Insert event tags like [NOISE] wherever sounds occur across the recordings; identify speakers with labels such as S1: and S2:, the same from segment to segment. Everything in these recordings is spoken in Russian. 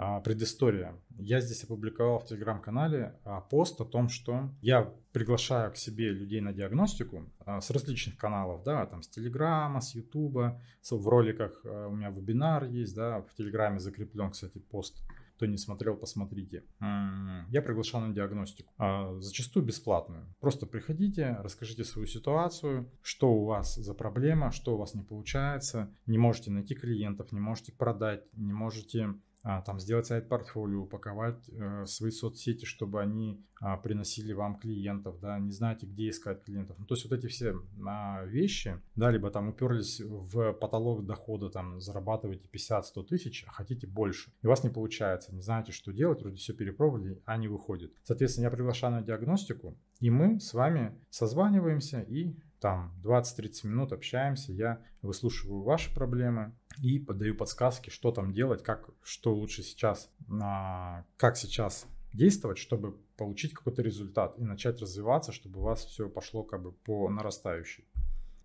S1: А, предыстория. Я здесь опубликовал в телеграм-канале а, пост о том, что я приглашаю к себе людей на диагностику а, с различных каналов, да, там с телеграма, с ютуба, в роликах у меня вебинар есть, да, в телеграме закреплен, кстати, пост кто не смотрел, посмотрите. Я приглашал на диагностику, зачастую бесплатную. Просто приходите, расскажите свою ситуацию, что у вас за проблема, что у вас не получается, не можете найти клиентов, не можете продать, не можете а, там сделать сайт-портфолио, упаковать э, свои соцсети, чтобы они э, приносили вам клиентов, да, не знаете, где искать клиентов. Ну, то есть вот эти все э, вещи, да, либо там уперлись в потолок дохода, там, зарабатываете 50-100 тысяч, а хотите больше, и у вас не получается, не знаете, что делать, вроде все перепробовали, а не выходит. Соответственно, я приглашаю на диагностику, и мы с вами созваниваемся и там 20-30 минут общаемся, я выслушиваю ваши проблемы и подаю подсказки, что там делать, как, что лучше сейчас, а, как сейчас действовать, чтобы получить какой-то результат и начать развиваться, чтобы у вас все пошло как бы по нарастающей.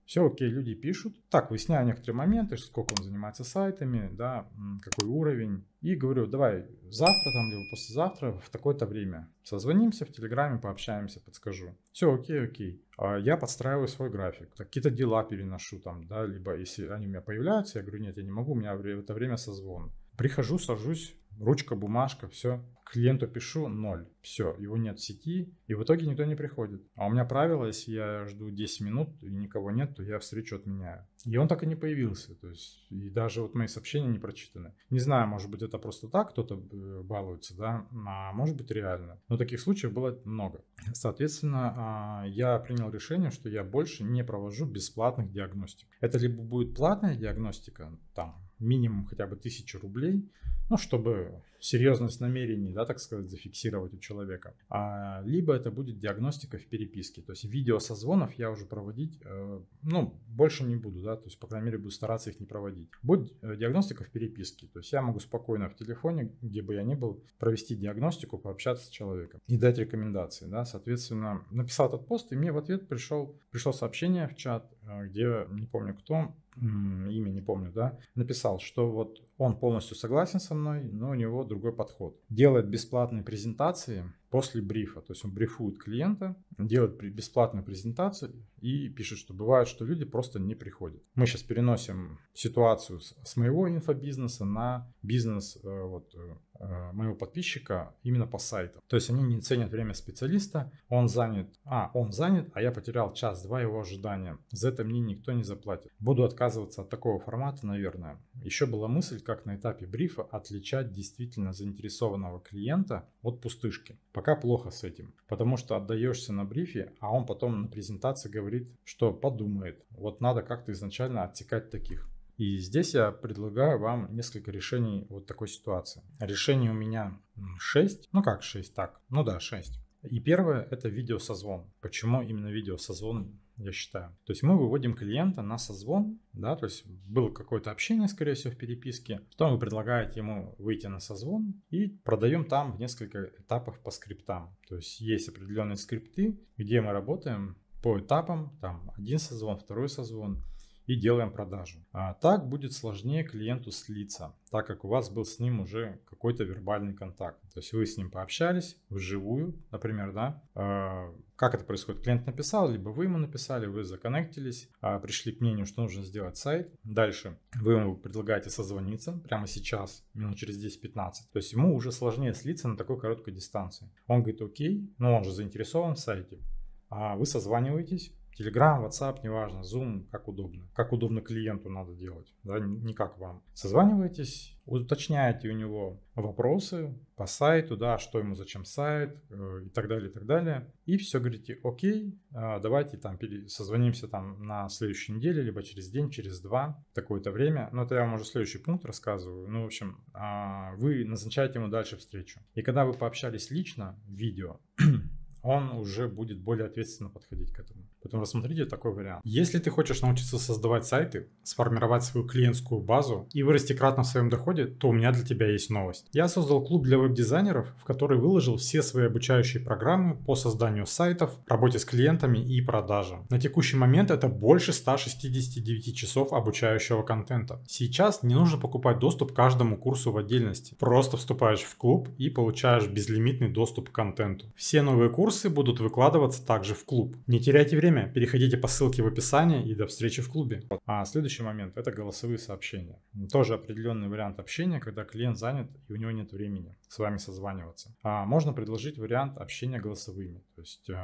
S1: Все окей, люди пишут. Так, выясняю некоторые моменты, сколько он занимается сайтами, да, какой уровень. И говорю, давай завтра там, либо послезавтра в такое-то время созвонимся в Телеграме, пообщаемся, подскажу. Все окей, окей. А я подстраиваю свой график, какие-то дела переношу там, да, либо если они у меня появляются, я говорю, нет, я не могу, у меня в это время созвон. Прихожу, сажусь, Ручка, бумажка, все. Клиенту пишу ноль. Все, его нет в сети, и в итоге никто не приходит. А у меня правило, если я жду 10 минут и никого нет, то я встречу отменяю. И он так и не появился. То есть, и даже вот мои сообщения не прочитаны. Не знаю, может быть, это просто так, кто-то э, балуется, да, а может быть, реально. Но таких случаев было много. Соответственно, а, я принял решение, что я больше не провожу бесплатных диагностик. Это либо будет платная диагностика, там, минимум хотя бы тысячу рублей, ну, чтобы серьезность намерений, да, так сказать, зафиксировать у человека. А, либо это будет диагностика в переписке, то есть видео созвонов я уже проводить, э, ну, больше не буду, да, то есть, по крайней мере, буду стараться их не проводить. Будет э, диагностика в переписке, то есть я могу спокойно в телефоне, где бы я ни был, провести диагностику, пообщаться с человеком и дать рекомендации, да, соответственно, написал этот пост, и мне в ответ пришел, пришло сообщение в чат, а, где, не помню кто, имя не помню, да, написал, что вот он полностью согласен со мной, но у него другой подход. Делает бесплатные презентации, после брифа. То есть он брифует клиента, делает бесплатную презентацию и пишет, что бывает, что люди просто не приходят. Мы сейчас переносим ситуацию с моего инфобизнеса на бизнес э, вот, э, э, моего подписчика именно по сайту. То есть они не ценят время специалиста, он занят, а, он занят, а я потерял час-два его ожидания. За это мне никто не заплатит. Буду отказываться от такого формата, наверное. Еще была мысль, как на этапе брифа отличать действительно заинтересованного клиента от пустышки. По пока плохо с этим, потому что отдаешься на брифе, а он потом на презентации говорит, что подумает. Вот надо как-то изначально отсекать таких. И здесь я предлагаю вам несколько решений вот такой ситуации. Решений у меня 6, ну как 6, так, ну да, 6. И первое это видеосозвон. Почему именно видеосозвон я считаю. То есть мы выводим клиента на созвон, да, то есть было какое-то общение, скорее всего, в переписке, потом вы предлагаете ему выйти на созвон и продаем там в несколько этапов по скриптам. То есть есть определенные скрипты, где мы работаем по этапам, там один созвон, второй созвон, и делаем продажу. А так будет сложнее клиенту слиться, так как у вас был с ним уже какой-то вербальный контакт. То есть вы с ним пообщались вживую, например, да. А, как это происходит? Клиент написал, либо вы ему написали, вы законнектились, а, пришли к мнению, что нужно сделать сайт. Дальше вы ему предлагаете созвониться прямо сейчас, минут через 10-15. То есть ему уже сложнее слиться на такой короткой дистанции. Он говорит, окей, но он же заинтересован в сайте. А вы созваниваетесь, Telegram, WhatsApp, неважно, Zoom, как удобно. Как удобно клиенту надо делать, да, не как вам. Созваниваетесь, уточняете у него вопросы по сайту, да, что ему, зачем сайт э, и так далее, и так далее. И все, говорите, окей, а, давайте там созвонимся там на следующей неделе, либо через день, через два, такое-то время. Но это я вам уже следующий пункт рассказываю. Ну, в общем, а, вы назначаете ему дальше встречу. И когда вы пообщались лично, видео, [CLEARS THROAT] он уже будет более ответственно подходить к этому. Поэтому рассмотрите такой вариант. Если ты хочешь научиться создавать сайты, сформировать свою клиентскую базу и вырасти кратно в своем доходе, то у меня для тебя есть новость. Я создал клуб для веб-дизайнеров, в который выложил все свои обучающие программы по созданию сайтов, работе с клиентами и продажам. На текущий момент это больше 169 часов обучающего контента. Сейчас не нужно покупать доступ к каждому курсу в отдельности. Просто вступаешь в клуб и получаешь безлимитный доступ к контенту. Все новые курсы будут выкладываться также в клуб. Не теряйте время время, переходите по ссылке в описании и до встречи в клубе. А следующий момент – это голосовые сообщения. Тоже определенный вариант общения, когда клиент занят и у него нет времени с вами созваниваться. А можно предложить вариант общения голосовыми. То есть э,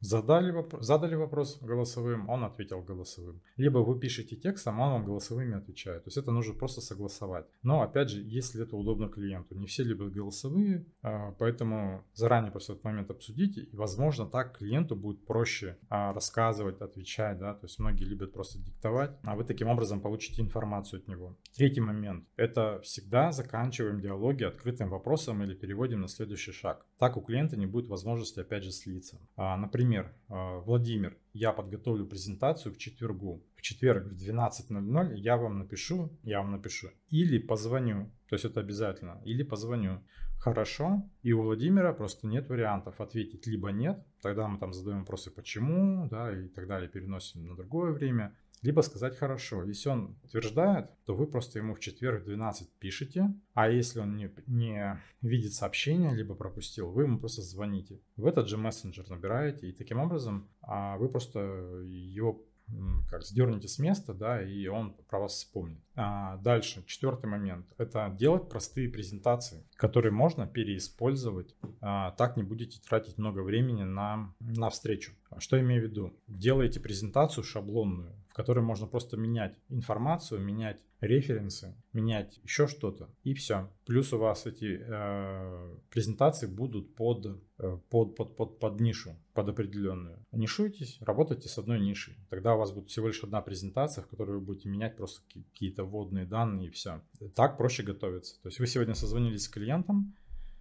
S1: задали, задали вопрос голосовым, он ответил голосовым. Либо вы пишете текстом, а он вам голосовыми отвечает. То есть это нужно просто согласовать. Но опять же, если это удобно клиенту. Не все любят голосовые, э, поэтому заранее просто этот момент обсудите. И, возможно, так клиенту будет проще а, рассказывать, отвечать, да, то есть многие любят просто диктовать, а вы таким образом получите информацию от него. Третий момент – это всегда заканчиваем диалоги открытым вопросом или переводим на следующий шаг. Так у клиента не будет возможности опять же слиться. А, например, а, Владимир, я подготовлю презентацию к четвергу. В четверг в 12.00 я вам напишу, я вам напишу. Или позвоню, то есть это обязательно, или позвоню. Хорошо, и у Владимира просто нет вариантов ответить либо нет, тогда мы там задаем вопросы почему, да, и так далее, переносим на другое время либо сказать «хорошо». Если он утверждает, то вы просто ему в четверг в 12 пишете, а если он не, не видит сообщение, либо пропустил, вы ему просто звоните. В этот же мессенджер набираете, и таким образом а вы просто его как сдернете с места, да, и он про вас вспомнит. А дальше, четвертый момент, это делать простые презентации, которые можно переиспользовать, а, так не будете тратить много времени на, на встречу. Что я имею в виду? Делаете презентацию шаблонную, в которой можно просто менять информацию, менять референсы, менять еще что-то, и все. Плюс у вас эти э, презентации будут под, э, под, под, под, под нишу, под определенную. Нишуйтесь, работайте с одной нишей. Тогда у вас будет всего лишь одна презентация, в которой вы будете менять просто какие-то вводные данные и все. Так проще готовиться. То есть вы сегодня созвонились с клиентом,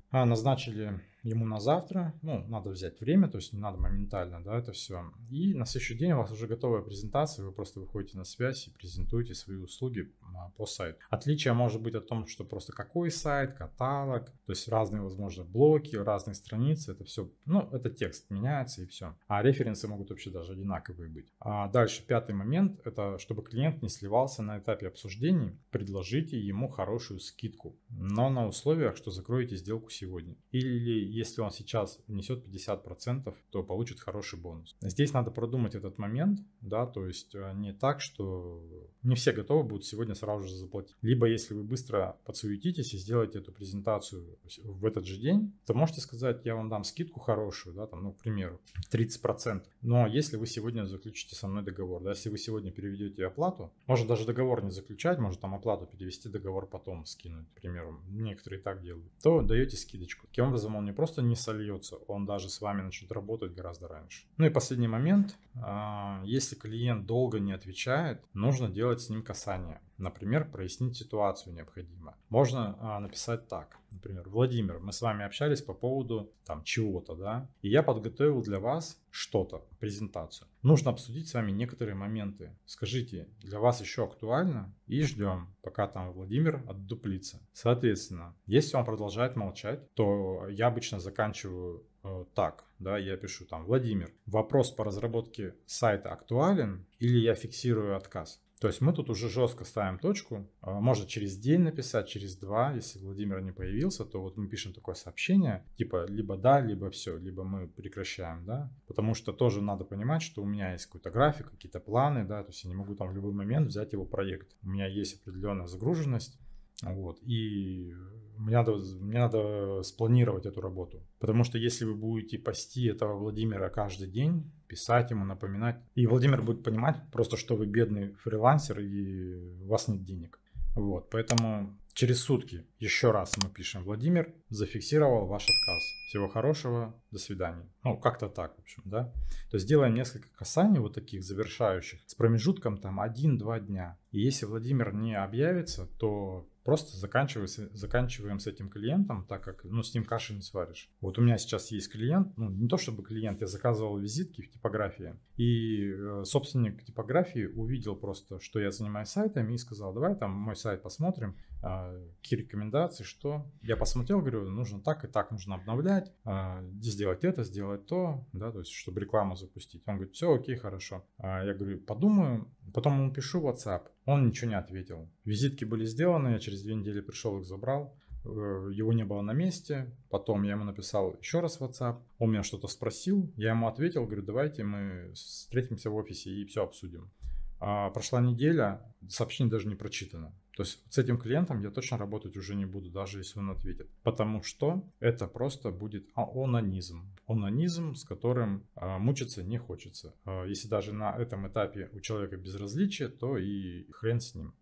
S1: а назначили ему на завтра, ну, надо взять время, то есть не надо моментально, да, это все. И на следующий день у вас уже готовая презентация, вы просто выходите на связь и презентуете свои услуги а, по сайту. Отличие может быть о том, что просто какой сайт, каталог, то есть разные, возможно, блоки, разные страницы, это все, ну, это текст меняется и все. А референсы могут вообще даже одинаковые быть. А дальше пятый момент, это чтобы клиент не сливался на этапе обсуждений, предложите ему хорошую скидку, но на условиях, что закроете сделку сегодня. Или если он сейчас внесет 50%, то получит хороший бонус. Здесь надо продумать этот момент, да, то есть э, не так, что не все готовы будут сегодня сразу же заплатить. Либо если вы быстро подсуетитесь и сделаете эту презентацию в этот же день, то можете сказать, я вам дам скидку хорошую, да, там, ну, к примеру, 30%. Но если вы сегодня заключите со мной договор, да, если вы сегодня переведете оплату, может даже договор не заключать, может там оплату перевести, договор потом скинуть, к примеру, некоторые так делают, то даете скидочку. Таким образом, он не просто не сольется, он даже с вами начнет работать гораздо раньше. Ну и последний момент, а, если клиент долго не отвечает, нужно делать с ним касание. Например, прояснить ситуацию необходимо. Можно а, написать так. Например, Владимир, мы с вами общались по поводу там чего-то, да, и я подготовил для вас что-то, презентацию. Нужно обсудить с вами некоторые моменты. Скажите, для вас еще актуально? И ждем, пока там Владимир отдуплится. Соответственно, если он продолжает молчать, то я обычно заканчиваю э, так, да, я пишу там, Владимир, вопрос по разработке сайта актуален или я фиксирую отказ? То есть мы тут уже жестко ставим точку. А, можно через день написать, через два, если Владимир не появился, то вот мы пишем такое сообщение, типа либо да, либо все, либо мы прекращаем, да. Потому что тоже надо понимать, что у меня есть какой-то график, какие-то планы, да, то есть я не могу там в любой момент взять его проект. У меня есть определенная загруженность, вот. И мне надо, мне надо спланировать эту работу. Потому что если вы будете пасти этого Владимира каждый день, писать ему, напоминать, и Владимир будет понимать просто, что вы бедный фрилансер и у вас нет денег. Вот, поэтому через сутки еще раз мы пишем Владимир, зафиксировал ваш отказ. Всего хорошего, до свидания. Ну, как-то так, в общем, да. То есть делаем несколько касаний вот таких завершающих с промежутком там 1-2 дня. И если Владимир не объявится, то Просто заканчиваем с этим клиентом, так как ну, с ним каши не сваришь. Вот у меня сейчас есть клиент, ну не то чтобы клиент, я заказывал визитки в типографии. И э, собственник типографии увидел просто, что я занимаюсь сайтами и сказал, давай там мой сайт посмотрим, э, какие рекомендации, что. Я посмотрел, говорю, нужно так и так, нужно обновлять, э, сделать это, сделать то, да, то есть чтобы рекламу запустить. Он говорит, все, окей, хорошо. Э, я говорю, подумаю, потом ему пишу WhatsApp. Он ничего не ответил. Визитки были сделаны, я через две недели пришел их забрал. Э, его не было на месте. Потом я ему написал еще раз в WhatsApp. Он меня что-то спросил. Я ему ответил, говорю, давайте мы встретимся в офисе и все обсудим. А прошла неделя, сообщение даже не прочитано. То есть с этим клиентом я точно работать уже не буду, даже если он ответит. Потому что это просто будет а, онанизм. Онанизм, с которым э, мучиться не хочется. Э, если даже на этом этапе у человека безразличие, то и хрен с ним.